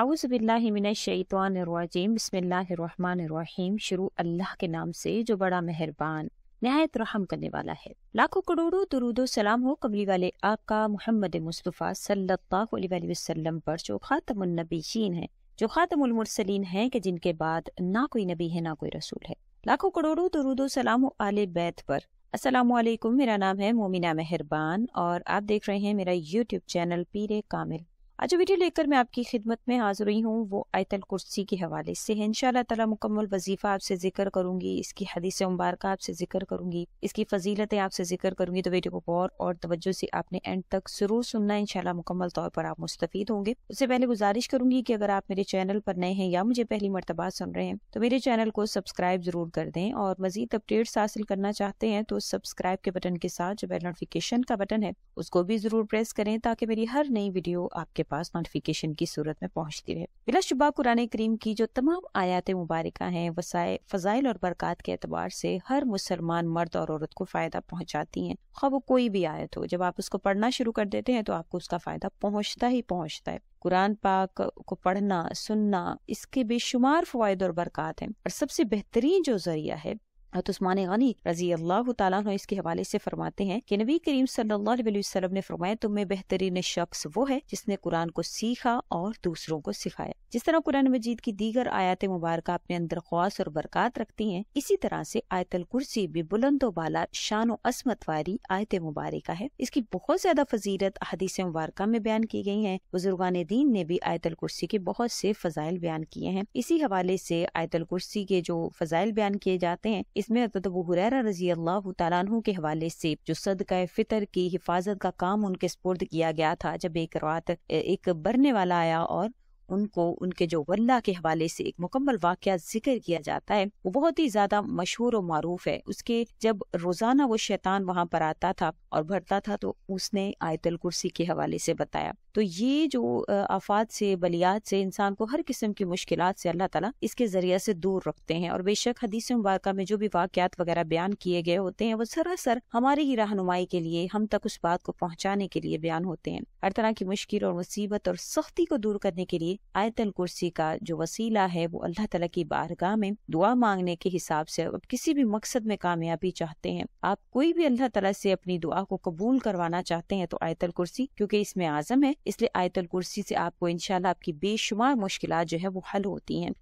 आउज़बिल्लिमिनशैतवानरवाजीम बसमीम शुरू अल्लाह के नाम से जो बड़ा मेहरबान नहायत रहम करने वाला है लाखों करोड़ों दरूद सलाम हो कबली वाले आका मोहम्मद मुस्तफ़ा सल्लल्लाहु वसल्लम पर जो ख़ातमनबीन है जो खातमसलिन है कि जिनके बाद ना कोई नबी है ना कोई रसूल है लाखों करोड़ों दरूद सलाम हो आल बैत पर असलकुम मेरा नाम है मोमिना मेहरबान और आप देख रहे हैं मेरा यूट्यूब चैनल पीर कामिल आज वीडियो लेकर मैं आपकी खिदमत में हाजिर हुई हूँ वो आयतल कुर्सी के हवाले से है इन ताला मुकम्मल वजीफ़ा आपसे जिक्र करूंगी इसकी हदीस मुबारक आपसे जिक्र करूंगी इसकी फजीलतें आपसे जिक्र करूंगी तो वीडियो को गौर और तवज्जो से आपने एंड तक ज़रूर सुनना इनशाला मुकम्मल तौर पर आप मुस्तफ़ी होंगे उससे पहले गुजारिश करूंगी की अगर आप मेरे चैनल पर नए हैं या मुझे पहली मरतबा सुन रहे हैं तो मेरे चैनल को सब्सक्राइब ज़रूर कर दें और मज़ीद अपडेट्स हासिल करना चाहते हैं तो सब्सक्राइब के बटन के साथ जो बेल नोटिफिकेशन का बटन है उसको भी ज़रूर प्रेस करें ताकि मेरी हर नई वीडियो आपके पास नोटिफिकेशन की सूरत में पहुंचती रहे बिलाशुबा कुरान करीम की जो तमाम आयात मुबारक हैं वसाए फजाइल और बरक़ात के अतबार से हर मुसलमान मर्द और औरत को फ़ायदा पहुंचाती हैं खब कोई भी आयत हो जब आप उसको पढ़ना शुरू कर देते हैं तो आपको उसका फ़ायदा पहुंचता ही पहुंचता है कुरान पाक को पढ़ना सुनना इसके बेशुमार फ़वाद और बरकत हैं और सबसे बेहतरीन जो जरिया है उस्मान गनी रजी अल्लाह तला इसके हवाले से फरमाते हैं कि नबी करीम सल्लल्लाहु अलैहि वसल्लम ने फरमाया तुम्हें बेहतरीन शख्स वो है जिसने कुरान को सीखा और दूसरों को सिखाया जिस तरह कुरान मजीद की दीगर आयात मुबारक अपने अंदर ख्वास और बरकत रखती हैं इसी तरह से आयतल कुर्सी भी बुलंदो बाला शान असमत वाली आयत मुबारक है इसकी बहुत ज्यादा फजीरत हदीस मुबारक में बयान की गई है बुजुर्गान दीन ने भी आयतल कुर्सी के बहुत से फजाइल बयान किए हैं इसी हवाले से आयतल कुर्सी के जो फजाइल बयान किए जाते हैं इसमें रजी अल्लाह तु के हवाले से जो सदका फितर की हिफाजत का काम उनके स्पुर्द किया गया था जब एक रात एक बरने वाला आया और उनको उनके जो वल्ला के हवाले से एक मुकम्मल वाक्य जिक्र किया जाता है वो बहुत ही ज्यादा मशहूर और मरूफ है उसके जब रोजाना वो शैतान वहाँ पर आता था और भरता था तो उसने आयतल कुर्सी के हवाले से बताया तो ये जो आफात से बलियात से इंसान को हर किस्म की मुश्किल से अल्लाह ताला इसके जरिए से दूर रखते हैं और बेशक हदीस मुबारक में जो भी वाक्यात वगैरह बयान किए गए होते हैं वो सरासर हमारी ही रहनुमाई के लिए हम तक उस बात को पहुँचाने के लिए बयान होते हैं हर तरह की मुश्किल और मुसीबत और सख्ती को दूर करने के लिए लिए आयतल कुर्सी का जो वसीला है वो अल्लाह तला की बारगाह में दुआ मांगने के हिसाब से अब किसी भी मकसद में कामयाबी चाहते हैं आप कोई भी अल्लाह तला से अपनी दुआ को कबूल करवाना चाहते हैं तो आयतल कुर्सी क्योंकि इसमें आजम है इसलिए आयतल कुर्सी से आपको इनशाला आपकी बेशुमार मुश्किल जो है वो हल होती है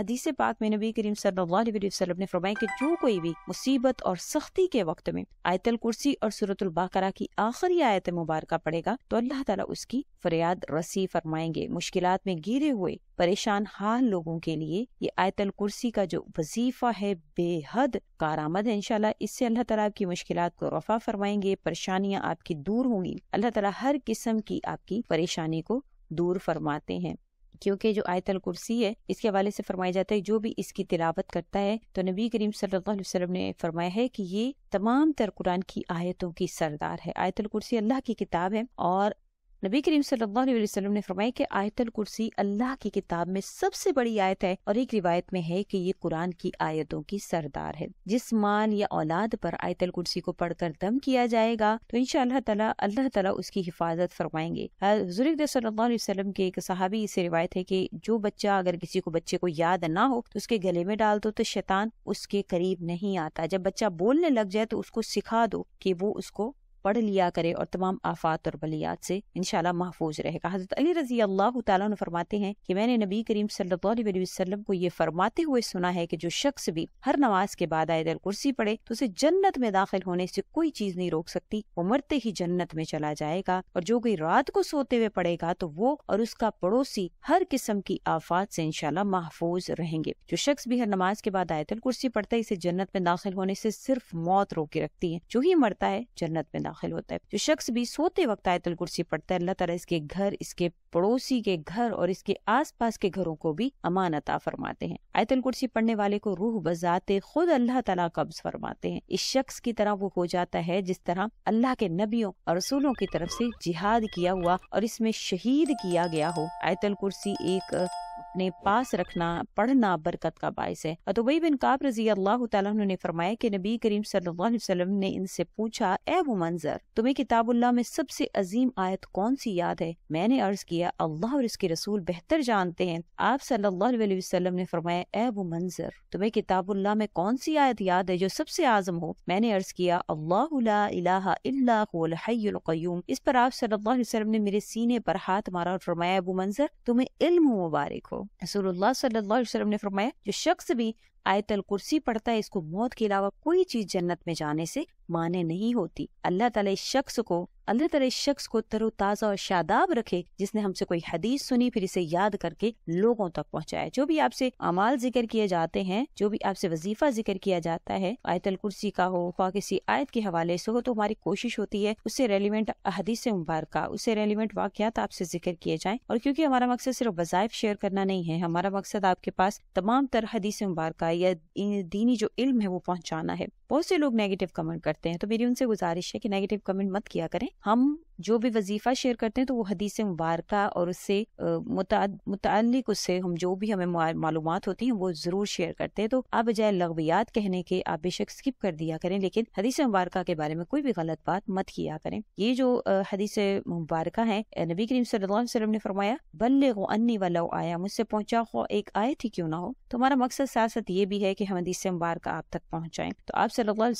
हदीस पाक में नबी करीम सल्लाम ने फरमाया की जो कोई भी मुसीबत और सख्ती के वक्त में आयतल कुर्सी और सूरतुल बाकरा की आखिरी आयत मुबारक पड़ेगा तो अल्लाह तला उसकी फरियाद रसी फरमाएंगे मुश्किल में में गिरे हुए परेशान हाल लोगों के लिए ये आयतल कुर्सी का जो वजीफा है बेहद कारामद है इनशाला इससे अल्लाह तला आपकी मुश्किल को रफा फरमाएंगे परेशानियाँ आपकी दूर होंगी अल्लाह तला हर किस्म की आपकी परेशानी को दूर फरमाते हैं क्योंकि जो आयतल कुर्सी है इसके हवाले से फरमाया जाता है जो भी इसकी तिलावत करता है तो नबी करीम सल्लल्लाहु अलैहि वसल्लम ने फरमाया है कि ये तमाम तर कुरान की आयतों की सरदार है आयतल कुर्सी अल्लाह की किताब है और नबी करीम सल्लल्लाहु अलैहि वसल्लम ने फरमाया कि आयतल कुर्सी अल्लाह की किताब में सबसे बड़ी आयत है और एक रिवायत में है कि ये कुरान की आयतों की सरदार है जिस मान या औलाद पर आयतल कुर्सी को पढ़कर दम किया जाएगा तो इन तला अल्लाह तला उसकी हिफाजत फरमाएंगे हजरत सल्लल्लाहु वसलम के एक सहाबी इसे रिवायत है की जो बच्चा अगर किसी को बच्चे को याद ना हो तो उसके गले में डाल दो तो शैतान उसके करीब नहीं आता जब बच्चा बोलने लग जाए तो उसको सिखा दो की वो उसको पढ़ लिया करे और तमाम आफात और बलियात से इनशाला महफूज रहेगा हजरत अली रजी अल्लाह तला फरमाते हैं कि मैंने नबी करीम सल्लाम को ये फरमाते हुए सुना है कि जो शख्स भी हर नमाज के बाद आयदल कुर्सी पढ़े तो उसे जन्नत में दाखिल होने से कोई चीज नहीं रोक सकती वो मरते ही जन्नत में चला जाएगा और जो कोई रात को सोते हुए पड़ेगा तो वो और उसका पड़ोसी हर किस्म की आफात से इनशाला महफूज रहेंगे जो शख्स भी हर नमाज के बाद आयतल कुर्सी पढ़ता है इसे जन्नत में दाखिल होने से सिर्फ मौत रोके रखती है जो ही मरता है जन्नत में दाखिल दाखिल होता है जो शख्स भी सोते वक्त आयतुल कुर्सी पढ़ता है अल्लाह ताला इसके घर इसके पड़ोसी के घर और इसके आसपास के घरों को भी अमान अता फरमाते हैं आयतुल कुर्सी पढ़ने वाले को रूह बजाते खुद अल्लाह तला कब्ज फरमाते हैं इस शख्स की तरह वो हो जाता है जिस तरह अल्लाह के नबियों और रसूलों की तरफ से जिहाद किया हुआ और इसमें शहीद किया गया हो आयतल कुर्सी एक अपने पास रखना पढ़ना बरकत का बायस है तो वही बिन काब रजी अल्लाह ने फरमाया कि नबी करीम सल्लाम ने इनसे पूछा ए वो मंजर तुम्हें किताबुल्ला में सबसे अजीम आयत कौन सी याद है मैंने अर्ज किया अल्लाह और इसके रसूल बेहतर जानते हैं आप सल्लाम ने फरमाया ए वो मंजर तुम्हें किताबुल्ला में कौन सी आयत याद है जो सबसे आजम हो मैंने अर्ज किया अल्लाह इलाम इस पर आप सल्लाम ने मेरे सीने पर हाथ मारा और फरमाया अबू मंजर तुम्हें इल्म मुबारक हो रसूलुल्लाह सल्लल्लाहु अलैहि वसल्लम ने फरमाया जो शख्स भी आयतल कुर्सी पढ़ता है इसको मौत के अलावा कोई चीज जन्नत में जाने से माने नहीं होती अल्लाह तला इस शख्स को अल्लाह तला इस शख्स को तरोताज़ा और शादाब रखे जिसने हमसे कोई हदीस सुनी फिर इसे याद करके लोगों तक पहुँचाए जो भी आपसे अमाल जिक्र किए जाते हैं जो भी आपसे वजीफा जिक्र किया जाता है आयतल कुर्सी का हो ख्वा किसी आयत के हवाले से हो तो हमारी कोशिश होती है उससे रेलिवेंट हदीस मुबारक उससे रेलिवेंट वाक्यात आपसे जिक्र किए जाए और क्यूँकी हमारा मकसद सिर्फ वजायफ शेयर करना नहीं है हमारा मकसद आपके पास तमाम तरह हदीस मुबारक या दीनी जो इल्म है वो पहुंचाना है बहुत से लोग नेगेटिव कमेंट करते हैं तो मेरी उनसे गुजारिश है कि नेगेटिव कमेंट मत किया करें हम जो भी वजीफ़ा शेयर करते हैं तो वो हदीस मुबारक और उससे मुतल उससे हम जो भी हमें मालूम होती हैं वो ज़रूर शेयर करते हैं तो आप बजाय लगवियात कहने के आप बेशक स्किप कर दिया करें लेकिन हदीस मुबारक के बारे में कोई भी गलत बात मत किया करें ये जो हदीस मुबारक है नबी करीम सल्लाम ने फरमाया बल्ले गो अन्नी वाला आया मुझसे पहुंचा हो एक आए थी क्यों ना हो तो हमारा मकसद साथ साथ ये भी है कि हम हदीस मुबारक आप तक पहुँचाएं तो आप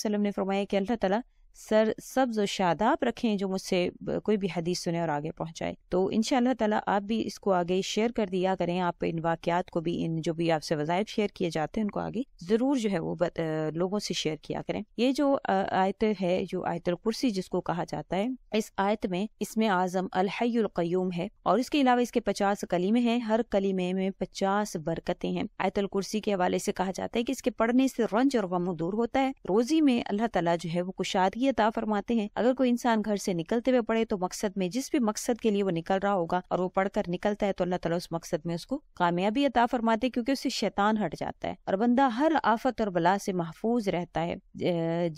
सल्लाम ने फरमाया कि अल्लाह तला सर सब्ज शादाब रखें जो मुझसे कोई भी हदीस सुने और आगे पहुंचाए तो इन ताला आप भी इसको आगे शेयर कर दिया करें आप इन वाक़ात को भी इन जो भी आपसे वज़ायब शेयर किए जाते हैं उनको आगे ज़रूर जो है वो बत, लोगों से शेयर किया करें ये जो आयत है जो आयतल कुर्सी जिसको कहा जाता है इस आयत में इसमें आज़म अलहैक्यूम है और इसके अलावा इसके पचास कलीमे हैं हर कलीमे में पचास बरकतें हैं आयतल कुर्सी के हवाले से कहा जाता है कि इसके पढ़ने से रंज और गम दूर होता है रोजी में अल्लाह तला जो है वो कुशादगी जिंदगी अता फरमाते हैं अगर कोई इंसान घर से निकलते हुए पड़े तो मकसद में जिस भी मकसद के लिए वो निकल रहा होगा और वो पढ़कर निकलता है तो अल्लाह तला उस मकसद में उसको कामयाबी अता फरमाते क्योंकि उससे शैतान हट जाता है और बंदा हर आफत और बला से महफूज रहता है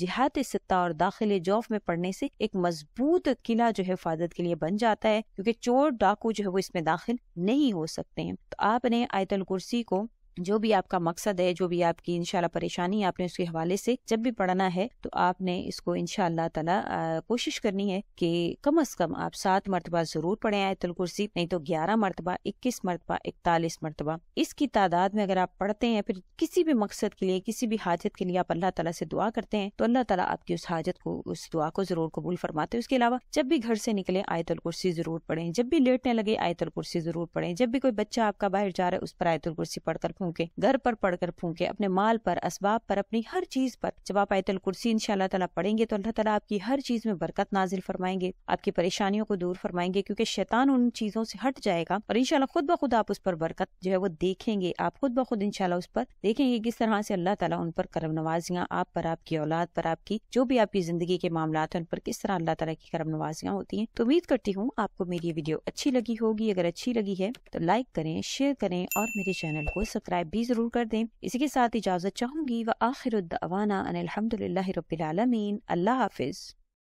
जिहात सत्ता और दाखिल जौफ में पढ़ने से एक मजबूत किला जो है हिफाजत के लिए बन जाता है क्योंकि चोर डाकू जो है वो इसमें दाखिल नहीं हो सकते हैं तो आपने आयतल कुर्सी को जो भी आपका मकसद है जो भी आपकी इनशाला परेशानी है आपने उसके हवाले से जब भी पढ़ना है तो आपने इसको इनशाला तला कोशिश करनी है कि कम अज कम आप सात मरतबा जरूर पढ़े आयतल कुर्सी नहीं तो ग्यारह मरतबा इक्कीस मरतबा इकतालीस मरतबा इसकी तादाद में अगर आप पढ़ते हैं फिर किसी भी मकसद के लिए किसी भी हाजत के लिए आप अल्लाह तला से दुआ करते हैं तो अल्लाह तला आपकी उस हाजत को उस दुआ को जरूर कबूल फरमाते हैं उसके अलावा जब भी घर से निकले आयतल कुर्सी जरूर पढ़े जब भी लेटने लगे आयतल कुर्सी जरूर पढ़े जब भी कोई बच्चा आपका बाहर जा रहा है उस पर आयतल कुर्सी पढ़कर फूके घर पर पढ़कर फूके अपने माल पर असबाब पर अपनी हर चीज पर जब आप आयतल कुर्सी इनशाला ताला पढ़ेंगे तो अल्लाह ताला आपकी हर चीज में बरकत नाजिल फरमाएंगे आपकी परेशानियों को दूर फरमाएंगे क्योंकि शैतान उन चीजों से हट जाएगा और इनशाला खुद ब खुद आप उस पर बरकत जो है वो देखेंगे आप खुद ब खुद इनशाला उस पर देखेंगे किस तरह से अल्लाह ताला उन पर करम नवाजियाँ आप पर आपकी औलाद पर आपकी जो भी आपकी जिंदगी के मामला है उन पर किस तरह अल्लाह ताला की करम नवाजियाँ होती हैं तो उम्मीद करती हूँ आपको मेरी वीडियो अच्छी लगी होगी अगर अच्छी लगी है तो लाइक करें शेयर करें और मेरे चैनल को सब्सक्राइब सब्सक्राइब भी जरूर कर दें इसी के साथ इजाज़त चाहूंगी व आखिर अल्लाह हाफिज़